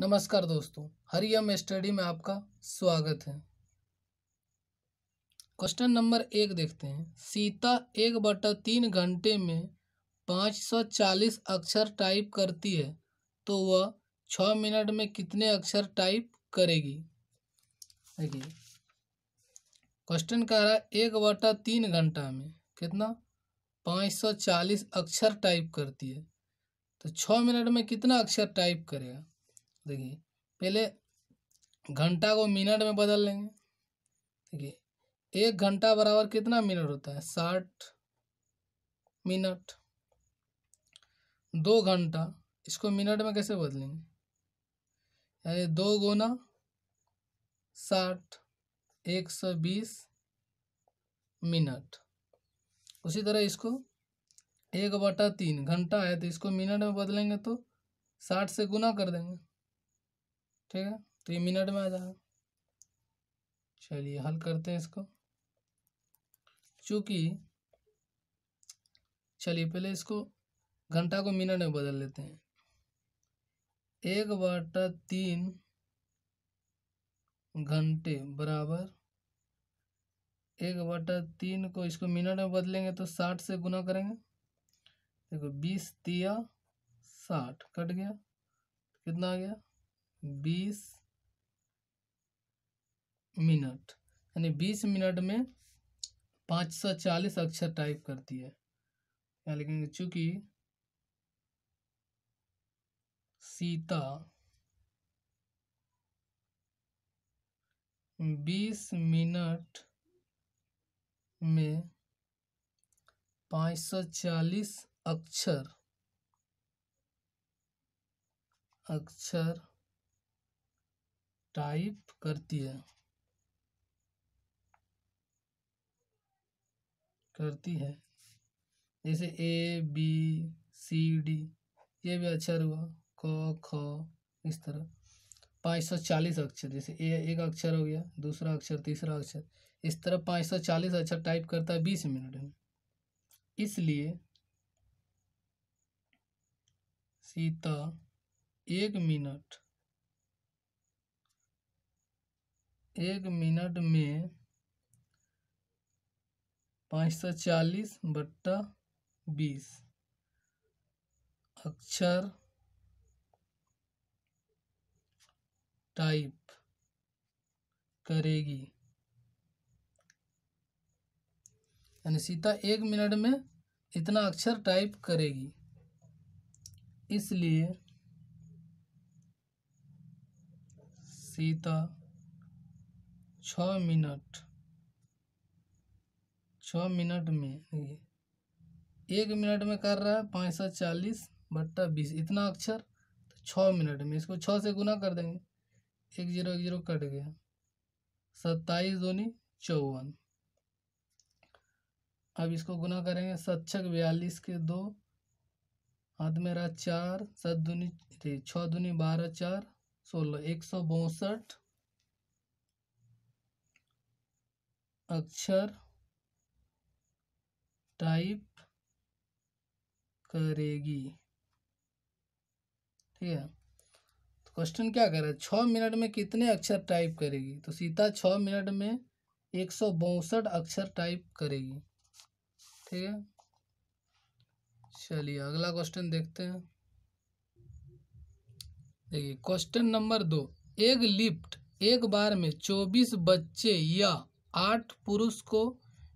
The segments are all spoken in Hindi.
नमस्कार दोस्तों हरियम स्टडी में आपका स्वागत है क्वेश्चन नंबर एक देखते हैं सीता एक बटा तीन घंटे में पाँच सौ चालीस अक्षर टाइप करती है तो वह छ मिनट में कितने अक्षर टाइप करेगी देखिए क्वेश्चन कह रहा है एक बटा तीन घंटा में कितना पाँच सौ चालीस अक्षर टाइप करती है तो छः मिनट में कितना अक्षर टाइप करेगा देखिए पहले घंटा को मिनट में बदल लेंगे देखिए एक घंटा बराबर कितना मिनट होता है साठ मिनट दो घंटा इसको मिनट में कैसे बदलेंगे यानी दो गुना साठ एक सौ बीस मिनट उसी तरह इसको एक बटा तीन घंटा है तो इसको मिनट में बदलेंगे तो साठ से गुना कर देंगे ठीक है तो ये मिनट में आ जाएगा चलिए हल करते हैं इसको चूँकि चलिए पहले इसको घंटा को मिनट में बदल लेते हैं एक बाटा तीन घंटे बराबर एक बाटा तीन को इसको मिनट में बदलेंगे तो साठ से गुना करेंगे देखो बीस तिया साठ कट गया कितना आ गया बीस मिनट यानी बीस मिनट में पाँच सौ चालीस अक्षर टाइप करती है यहाँ लिखेंगे सीता बीस मिनट में पाँच सौ चालीस अक्षर अक्षर टाइप करती है करती है जैसे ए बी सी डी ये भी अक्षर अच्छा हुआ क ख इस तरह पाँच सौ चालीस अक्षर जैसे ए एक अक्षर हो गया दूसरा अक्षर तीसरा अक्षर इस तरह पाँच सौ चालीस अक्षर टाइप करता है बीस मिनट में इसलिए सीता एक मिनट एक मिनट में पाँच सौ चालीस बट्टा बीस अक्षर टाइप करेगी यानी सीता एक मिनट में इतना अक्षर टाइप करेगी इसलिए सीता छ मिनट छ मिनट में एक मिनट में कर रहा है पाँच सौ चालीस बट्टा बीस इतना अक्षर तो छ मिनट में इसको छः से गुना कर देंगे एक जीरो एक जीरो कट गया सत्ताईस दूनी चौवन अब इसको गुना करेंगे सच्छक बयालीस के दो हाथ में रहा चार सत दूनी छः दूनी बारह चार सोलह एक सौ बौसठ अक्षर टाइप करेगी ठीक है तो क्वेश्चन क्या कर रहा है छ मिनट में कितने अक्षर टाइप करेगी तो सीता छ मिनट में एक सौ बौसठ अक्षर टाइप करेगी ठीक है चलिए अगला क्वेश्चन देखते हैं देखिए क्वेश्चन नंबर दो एक लिफ्ट एक बार में चौबीस बच्चे या आठ पुरुष को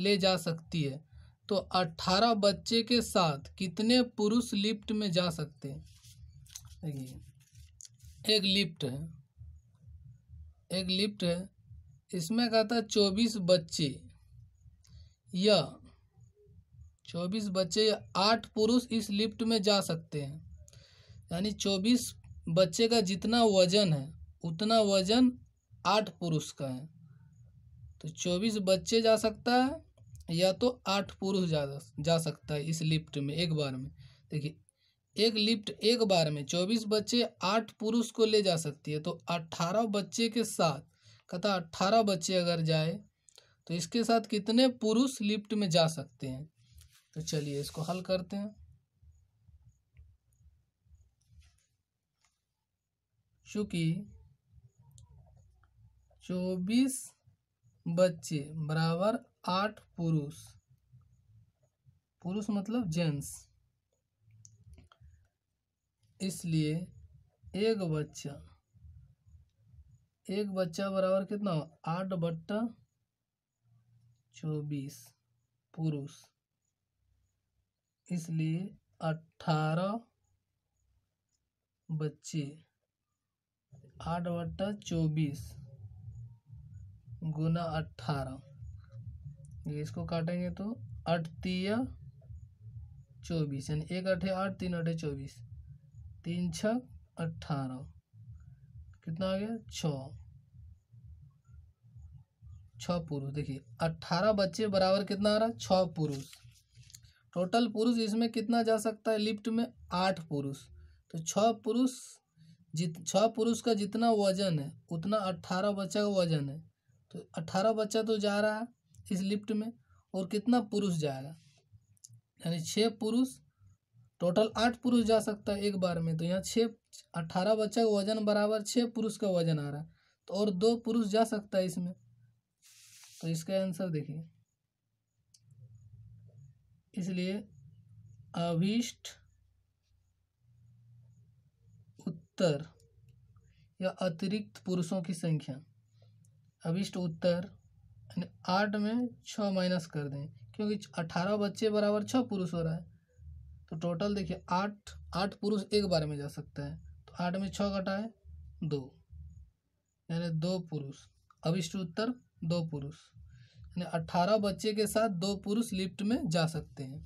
ले जा सकती है तो अट्ठारह बच्चे के साथ कितने पुरुष लिफ्ट में जा सकते हैं देखिए एक लिफ्ट है एक लिफ्ट है इसमें कहता है चौबीस बच्चे या चौबीस बच्चे या आठ पुरुष इस लिफ्ट में जा सकते हैं यानी चौबीस बच्चे का जितना वजन है उतना वजन आठ पुरुष का है तो चौबीस बच्चे जा सकता है या तो आठ पुरुष जा जा सकता है इस लिफ्ट में एक बार में देखिए एक लिफ्ट एक बार में चौबीस बच्चे आठ पुरुष को ले जा सकती है तो अट्ठारह बच्चे के साथ कथा अट्ठारह बच्चे अगर जाए तो इसके साथ कितने पुरुष लिफ्ट में जा सकते हैं तो चलिए इसको हल करते हैं चूंकि चौबीस बच्चे बराबर आठ पुरुष पुरुष मतलब जेंट्स इसलिए एक बच्चा एक बच्चा बराबर कितना आठ बट्टा चौबीस पुरुष इसलिए अठारह बच्चे आठ बट्टा चौबीस गुना अट्ठारह इसको काटेंगे तो अठतीय चौबीस यानी एक अठे आठ तीन अठे चौबीस तीन छ अठारह कितना आ गया छः छ पुरुष देखिए अट्ठारह बच्चे बराबर कितना आ रहा है छ पुरुष टोटल पुरुष इसमें कितना जा सकता है लिफ्ट में आठ पुरुष तो छ पुरुष जित छ पुरुष का जितना वजन है उतना अट्ठारह बच्चा का वजन है तो अठारह बच्चा तो जा रहा है इस लिफ्ट में और कितना पुरुष जाएगा यानी छः पुरुष टोटल आठ पुरुष जा सकता है एक बार में तो यहाँ छः अट्ठारह बच्चा का वजन बराबर छः पुरुष का वजन आ रहा है तो और दो पुरुष जा सकता है इसमें तो इसका आंसर देखिए इसलिए अविष्ट उत्तर या अतिरिक्त पुरुषों की संख्या अभिष्ट उत्तर आठ में छः माइनस कर दें क्योंकि अठारह बच्चे बराबर छः पुरुष हो रहा है तो टोटल देखिए आठ आठ पुरुष एक बार में जा सकता है तो आठ में छः घटाए दो यानी दो पुरुष अभिष्ट उत्तर दो पुरुष यानी अट्ठारह बच्चे के साथ दो पुरुष लिफ्ट में जा सकते हैं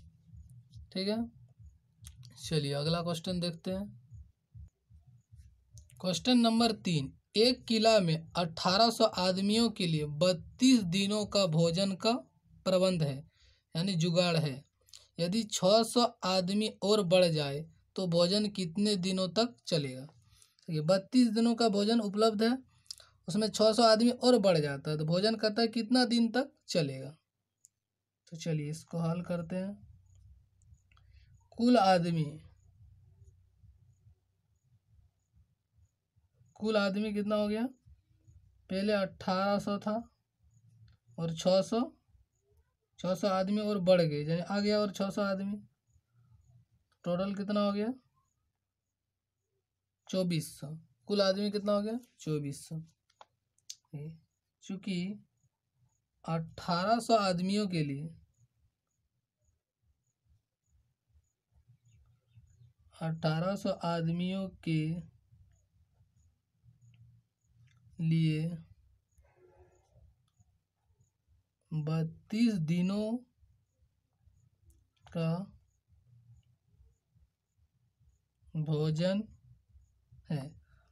ठीक है चलिए अगला क्वेश्चन देखते हैं क्वेश्चन नंबर तीन एक किला में अठारह सौ आदमियों के लिए बत्तीस दिनों का भोजन का प्रबंध है यानी जुगाड़ है यदि छः सौ आदमी और बढ़ जाए तो भोजन कितने दिनों तक चलेगा ये बत्तीस दिनों का भोजन उपलब्ध है उसमें छः सौ आदमी और बढ़ जाता है तो भोजन करता है कितना दिन तक चलेगा तो चलिए इसको हल करते हैं कुल आदमी कुल आदमी कितना हो गया पहले अट्ठारह सौ था और छः सौ छः सौ आदमी और बढ़ गए यानी आ गया और छः सौ आदमी टोटल कितना हो गया चौबीस सौ कुल आदमी कितना हो गया चौबीस सौ चूँकि अट्ठारह सौ आदमियों के लिए अट्ठारह सौ आदमियों के लिए बत्तीस दिनों का भोजन है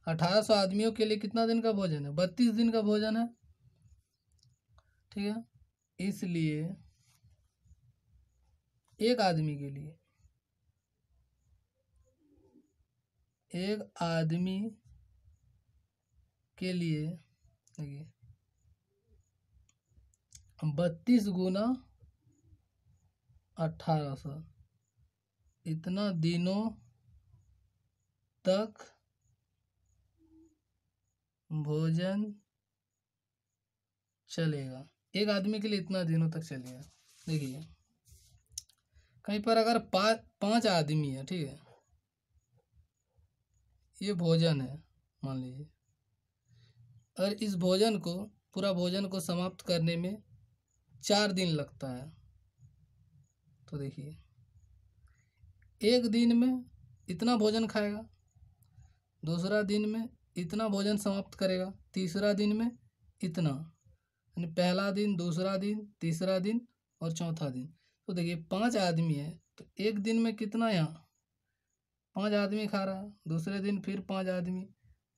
अठारह सौ आदमियों के लिए कितना दिन का भोजन है बत्तीस दिन का भोजन है ठीक है इसलिए एक आदमी के लिए एक आदमी के लिए देखिए बत्तीस गुना अठारह सौ इतना दिनों तक भोजन चलेगा एक आदमी के लिए इतना दिनों तक चलेगा देखिए कहीं पर अगर पाँच पाँच आदमी है ठीक है ये भोजन है मान लीजिए और इस भोजन को पूरा भोजन को समाप्त करने में चार दिन लगता है तो देखिए एक दिन में इतना भोजन खाएगा दूसरा दिन में इतना भोजन समाप्त करेगा तीसरा दिन में इतना यानी पहला दिन दूसरा दिन तीसरा दिन और चौथा दिन तो देखिए पांच आदमी है तो एक दिन में कितना यहाँ पांच आदमी खा रहा है दूसरे दिन फिर पांच आदमी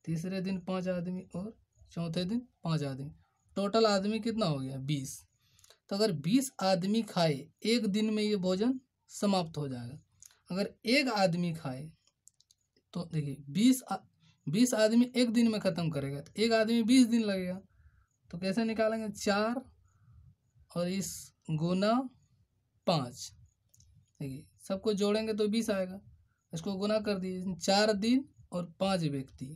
तीसरे दिन पांच आदमी और चौथे दिन पाँच आदमी टोटल आदमी कितना हो गया बीस तो अगर बीस आदमी खाए एक दिन में ये भोजन समाप्त हो जाएगा अगर एक आदमी खाए तो देखिए बीस बीस आदमी एक दिन में ख़त्म करेगा तो एक आदमी बीस दिन लगेगा तो कैसे निकालेंगे चार और इस गुना पाँच देखिए सबको जोड़ेंगे तो बीस आएगा इसको गुना कर दीजिए चार दिन और पाँच व्यक्ति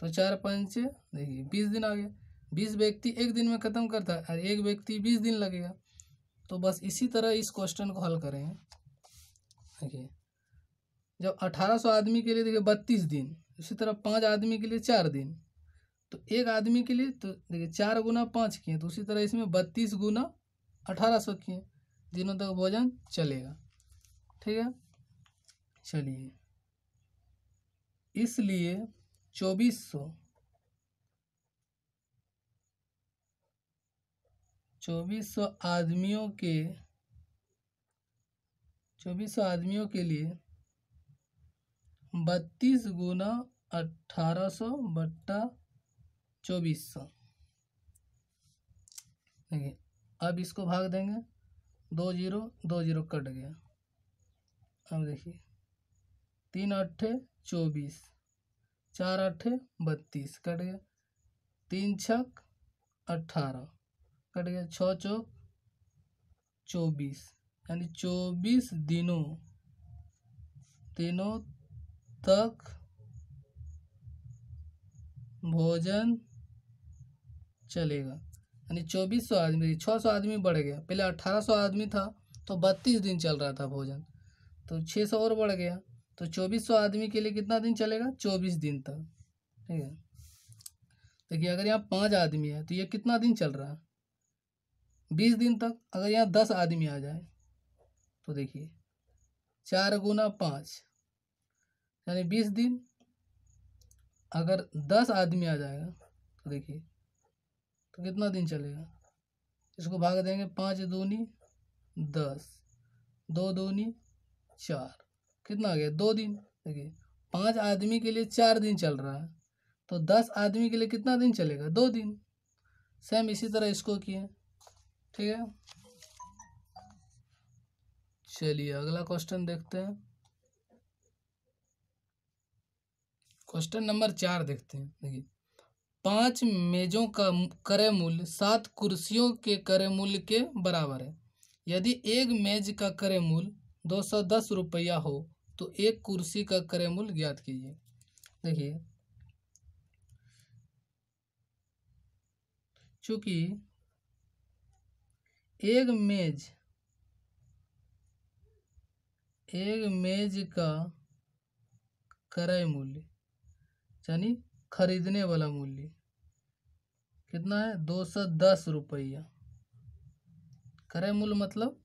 तो चार पंच देखिए बीस दिन आ गया बीस व्यक्ति एक दिन में ख़त्म करता है और एक व्यक्ति बीस दिन लगेगा तो बस इसी तरह इस क्वेश्चन को हल करेंगे देखिए जब अठारह सौ आदमी के लिए देखिए बत्तीस दिन उसी तरह पाँच आदमी के लिए चार दिन तो एक आदमी के लिए तो देखिए चार गुना पाँच किए तो उसी तरह इसमें बत्तीस गुना अठारह सौ किए दिनों तक भोजन चलेगा ठीक है चलिए इसलिए चौबीस सौ चौबीस सौ आदमियों के चौबीस सौ आदमियों के लिए बत्तीस गुना अट्ठारह सौ बट्टा चौबीस सौ देखिए अब इसको भाग देंगे दो जीरो दो जीरो कट गया अब देखिए तीन अट्ठे चौबीस चार आठ बत्तीस कट गया तीन छक अट्ठारह कट गया छः चौक चौबीस यानी चौबीस दिनों तीनों तक भोजन चलेगा यानी चौबीस सौ आदमी छः सौ आदमी बढ़ गया पहले अट्ठारह सौ आदमी था तो बत्तीस दिन चल रहा था भोजन तो छः सौ और बढ़ गया तो चौबीस सौ आदमी के लिए कितना दिन चलेगा चौबीस दिन तक ठीक है देखिए अगर यहाँ पाँच आदमी है तो ये कितना दिन चल रहा है बीस दिन तक अगर यहाँ दस आदमी आ जाए तो देखिए चार गुना पाँच यानी बीस दिन अगर दस आदमी आ जाएगा तो देखिए तो कितना दिन चलेगा इसको भाग देंगे पाँच दूनी दस दो दूनी चार कितना आ गया दो दिन देखिए पांच आदमी के लिए चार दिन चल रहा है तो दस आदमी के लिए कितना दिन चलेगा दो दिन सेम इसी तरह इसको किए ठीक है चलिए अगला क्वेश्चन देखते हैं क्वेश्चन नंबर चार देखते हैं देखिए पांच मेजों का क्रय मूल्य सात कुर्सियों के क्रय मूल्य के बराबर है यदि एक मेज का क्रय मूल्य दो सौ दस रुपया हो तो एक कुर्सी का क्रय मूल्य ज्ञात कीजिए देखिए चूंकि एक मेज एक मेज का क्रय मूल्य यानी खरीदने वाला मूल्य कितना है दो सौ दस रुपया क्रय मूल्य मतलब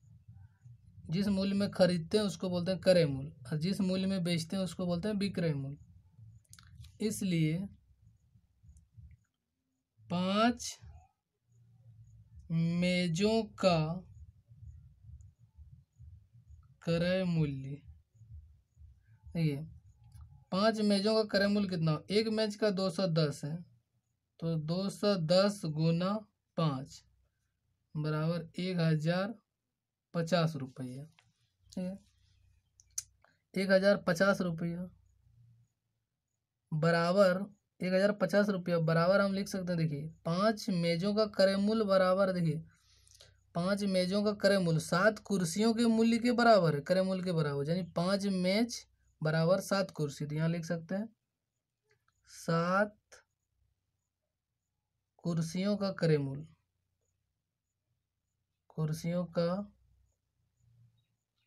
जिस मूल्य में खरीदते हैं उसको बोलते हैं क्रय मूल्य और जिस मूल्य में बेचते हैं उसको बोलते हैं विक्रय मूल्य इसलिए पांच मेजों का क्रय मूल्य देखिए पांच मेजों का क्रय मूल्य कितना हो एक मेज का दो सौ दस है तो दो सौ दस गुना पाँच बराबर एक हजार पचास रुपया ठीक है एक हज़ार पचास रुपया बराबर एक हज़ार पचास रुपया बराबर हम लिख सकते हैं देखिए पांच मेज़ों का क्रय मूल्य बराबर देखिए पांच मेज़ों का क्रय मूल्य सात कुर्सियों के मूल्य के बराबर है क्रय मूल्य के बराबर यानी पांच मेज बराबर सात कुर्सी तो यहाँ लिख सकते हैं सात कुर्सियों का क्रय मूल्य कुर्सियों का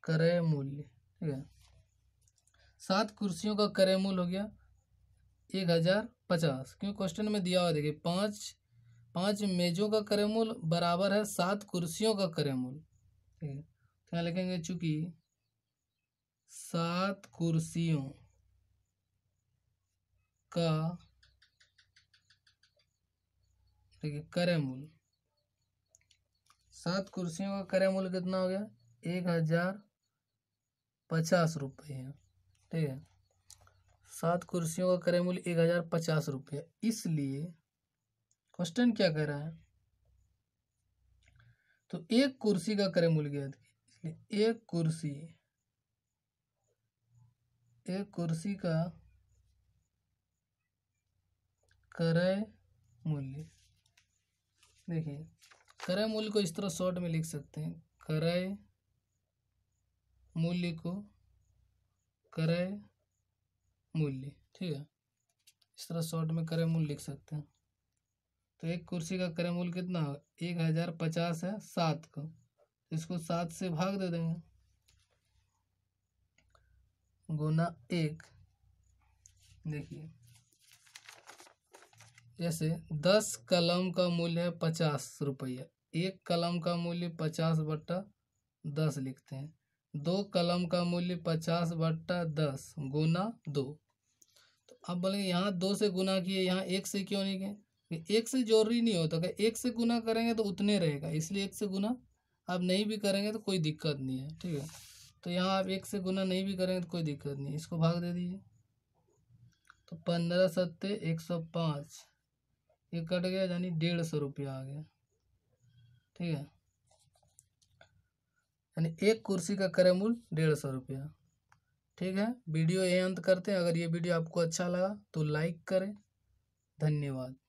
क्रय मूल्य ठीक है सात कुर्सियों का क्रय मूल्य हो गया एक हज़ार पचास क्यों क्वेश्चन में दिया हुआ देखिए पांच पांच मेजों का क्रय मूल्य बराबर है सात कुर्सियों का क्रय मूल्य ठीक है तो यहाँ लिखेंगे चूंकि सात कुर्सियों का ठीक है क्रय मूल्य सात कुर्सियों का क्रय मूल्य कितना हो गया एक हजार पचास रुपये है ठीक है सात कुर्सियों का क्रय मूल्य एक हज़ार पचास रुपये इसलिए क्वेश्चन क्या कह रहा है तो एक कुर्सी का क्रय मूल्य ज्ञात इसलिए एक कुर्सी एक कुर्सी का क्रय मूल्य देखिए क्रय मूल्य को इस तरह शॉर्ट में लिख सकते हैं क्रय मूल्य को क्रय मूल्य ठीक है इस तरह शॉर्ट में क्रय मूल्य लिख सकते हैं तो एक कुर्सी का क्रय मूल्य कितना होगा एक हज़ार पचास है सात को तो इसको सात से भाग दे देंगे गुना एक देखिए जैसे दस कलम का मूल्य है पचास रुपया एक कलम का मूल्य पचास बट्टा दस लिखते हैं दो कलम का मूल्य पचास बट्टा दस गुना दो तो अब बोलेंगे यहाँ दो से गुना किए यहाँ एक से क्यों नहीं किए एक से जरूरी नहीं होता क्या एक से गुना करेंगे तो उतने रहेगा इसलिए एक से गुना आप नहीं भी करेंगे तो कोई दिक्कत नहीं है ठीक है तो यहाँ आप एक से गुना नहीं भी करेंगे तो कोई दिक्कत नहीं इसको भाग दे दीजिए तो पंद्रह सत्ते एक सौ पाँच ये कट गया यानी डेढ़ सौ रुपया आ गया ठीक है यानी एक कुर्सी का क्रय मूल्य डेढ़ सौ रुपया ठीक है वीडियो ये अंत करते हैं अगर ये वीडियो आपको अच्छा लगा तो लाइक करें धन्यवाद